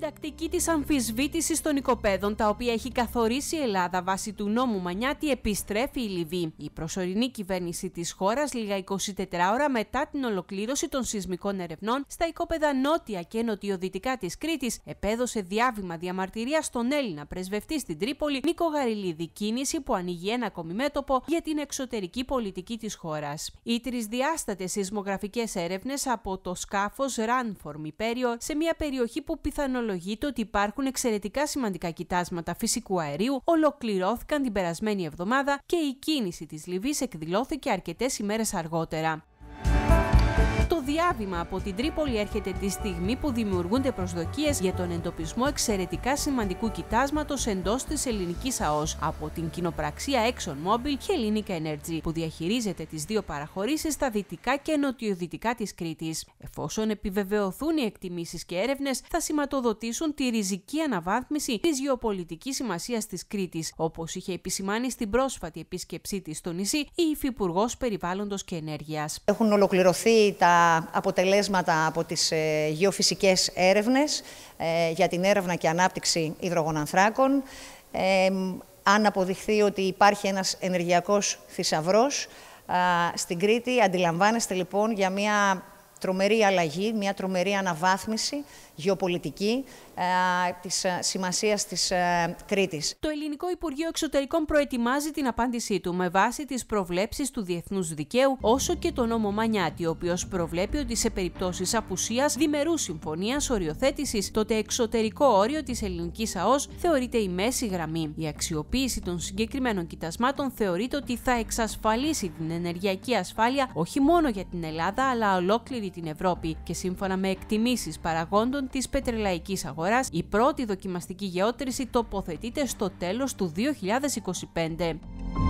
τακτική της αμφισβήτησης των οικοπαίδων τα οποία έχει καθορίσει η Ελλάδα βάσει του νόμου Μανιάτη επιστρέφει η Λιβύη. Η προσωρινή κυβέρνηση της χώρας λίγα 24 ώρα μετά την ολοκλήρωση των σεισμικών ερευνών στα οικόπεδα νότια και νοτιοδυτικά της Κρήτης επέδωσε διάβημα διαμαρτυρίας στον Έλληνα πρεσβευτή στην Τρίπολη Νίκο Γαριλίδη κίνηση που ανοίγει ένα ακόμη μέτωπο για την εξωτερική πολιτική της χώρας. Οι τρισδιάστατες σεισμογραφικές έρευνες από το σκάφος Ranform Υπέριο σε μια περιοχή που πιθανολογικά αξιολογείται ότι υπάρχουν εξαιρετικά σημαντικά κοιτάσματα φυσικού αερίου, ολοκληρώθηκαν την περασμένη εβδομάδα και η κίνηση της Λιβύης εκδηλώθηκε αρκετές ημέρες αργότερα διάβημα από την Τρίπολη έρχεται τη στιγμή που δημιουργούνται προσδοκίες για τον εντοπισμό εξαιρετικά σημαντικού κοιτάσματος εντός της ελληνικής ΑΟΣ από την κοινοπραξία ExxonMobil και Ελληνικα Energy που διαχειρίζεται τις δύο παραχωρήσεις στα δυτικά και νοτιοδυτικά της Κρήτης. Εφόσον επιβεβαιωθούν οι εκτιμήσεις και έρευνες θα σηματοδοτήσουν τη ριζική αναβάθμιση της γεωπολιτικής σημασίας της Κρήτης όπως είχε επισημάνει στην πρόσφατη επίσκεψή της στο νησί η Υφυπουργός Περιβάλλοντος και Ενέργειας. Έχουν ολοκληρωθεί τα αποτελέσματα από τις ε, γεωφυσικές έρευνες ε, για την έρευνα και ανάπτυξη υδρογονανθράκων. Ε, αν αποδειχθεί ότι υπάρχει ένας ενεργειακός θησαυρός στην Κρήτη, αντιλαμβάνεστε λοιπόν για μια τρομερή αλλαγή, μια τρομερή αναβάθμιση γεωπολιτική ε, της ε, σημασίας της ε, Κρήτης. Το Ελληνικό Υπουργείο Εξωτερικών προετοιμάζει την απάντησή του με βάση τις προβλέψεις του Διεθνούς Δικαίου όσο και το νόμο Μανιάτη, ο οποίος προβλέπει ότι σε περιπτώσεις απουσίας διμερού συμφωνίας οριοθέτησης τότε εξωτερικό όριο της ελληνικής ΑΟΣ θεωρείται η μέση γραμμή. Η αξιοποίηση των συγκεκριμένων κοιτασμάτων θεωρείται ότι θα εξασφαλίσει την ενεργειακή ασφάλεια όχι μόνο για την Ελλάδα αλλά ολόκληρη την Ευρώπη και σύμφωνα με εκτιμήσεις παραγόντων της πετρελαϊκής αγοράς, η πρώτη δοκιμαστική γεώτρηση τοποθετείται στο τέλος του 2025.